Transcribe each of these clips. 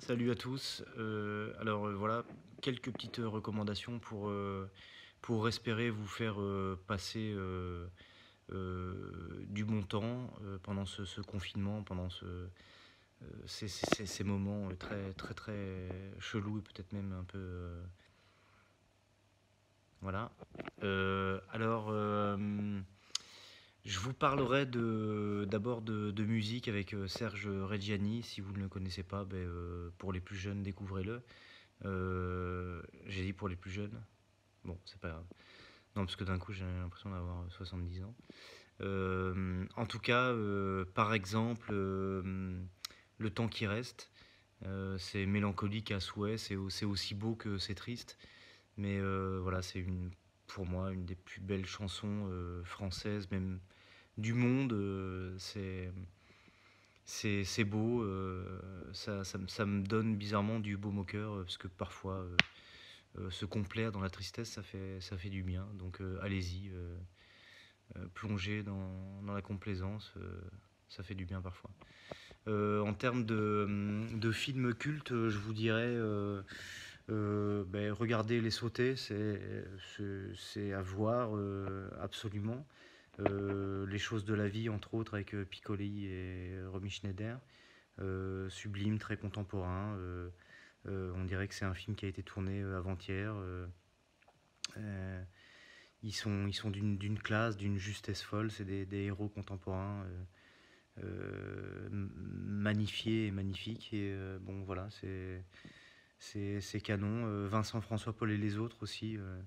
Salut à tous. Euh, alors euh, voilà, quelques petites euh, recommandations pour, pour espérer vous faire passer du bon temps pendant ce, confinement, pendant ce, ces, ces, moments très très très chelous et peut-être même un peu... voilà. alors... Je vous parlerai d'abord de, musique avec euh, Serge Reggiani. Si vous ne le connaissez pas, ben, euh, pour les plus jeunes, découvrez-le. Euh, j'ai dit pour les plus jeunes. Bon, c'est pas grave. Non, parce que d'un coup, j'ai l'impression d'avoir 70 ans. en tout cas, par exemple, Le temps qui reste, c'est mélancolique à souhait, c'est aussi beau que c'est triste. Mais voilà, c'est une pour moi une des plus belles chansons euh, françaises, même du monde. Euh, c'est c'est beau, euh, ça, me donne bizarrement du beau moqueur, parce que parfois se complaire dans la tristesse, ça fait, ça fait du bien. Donc allez-y, plongez dans, la complaisance, ça fait du bien parfois. en termes de, de films cultes, je vous dirais... Euh, ben, regarder les sauter, c'est à voir euh, absolument. Euh, les choses de la vie, entre autres, avec Piccoli et Romy Schneider. sublime, très contemporain. on dirait que c'est un film qui a été tourné avant-hier. ils sont, d'une classe, d'une justesse folle. C'est des, des, héros contemporains magnifiés et magnifiques. Et bon, voilà, c'est c'est canon. Euh, Vincent François-Paul et les autres aussi, euh,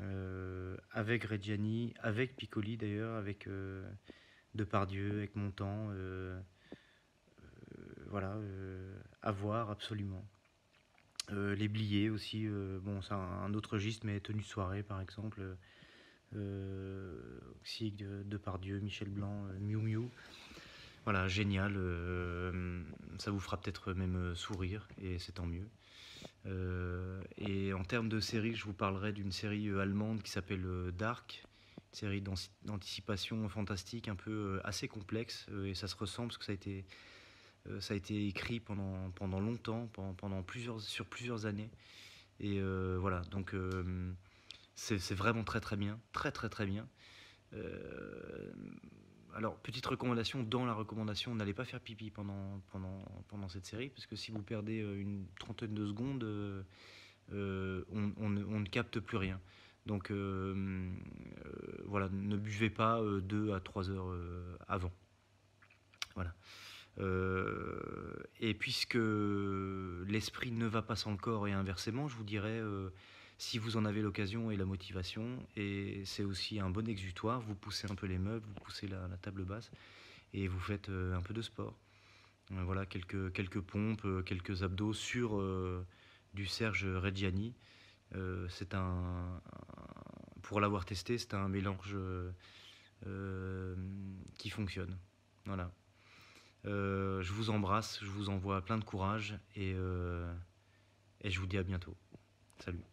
euh, avec Reggiani, avec Piccoli d'ailleurs, avec Depardieu, avec Montand. voilà, à voir absolument. les bliés aussi, bon, c'est un, autre giste, mais tenue soirée par exemple. Euh, De Depardieu, Michel Blanc, Miu Miu. Voilà, génial. Euh, ça vous fera peut-être même euh, sourire, et c'est tant mieux. Euh, et en termes de série, je vous parlerai d'une série allemande qui s'appelle Dark, une série d'anticipation fantastique, un peu assez complexe, et ça se ressemble parce que ça a été, ça a été écrit pendant, pendant longtemps, pendant, plusieurs, sur plusieurs années. Et voilà, donc c'est vraiment très très bien, très très très bien alors, petite recommandation dans la recommandation, n'allez pas faire pipi pendant, pendant, pendant cette série, parce que si vous perdez euh, une trentaine de secondes, euh, euh, on, ne capte plus rien. Donc voilà, ne buvez pas deux à trois heures avant. Voilà. et puisque l'esprit ne va pas sans corps et inversement, je vous dirais si vous en avez l'occasion et la motivation. Et c'est aussi un bon exutoire. Vous poussez un peu les meubles, vous poussez la, table basse et vous faites euh, un peu de sport. Euh, voilà, quelques, quelques pompes, euh, quelques abdos sur du Serge Reggiani. c'est un, pour l'avoir testé, c'est un mélange qui fonctionne. Voilà. je vous embrasse, je vous envoie plein de courage et je vous dis à bientôt. Salut.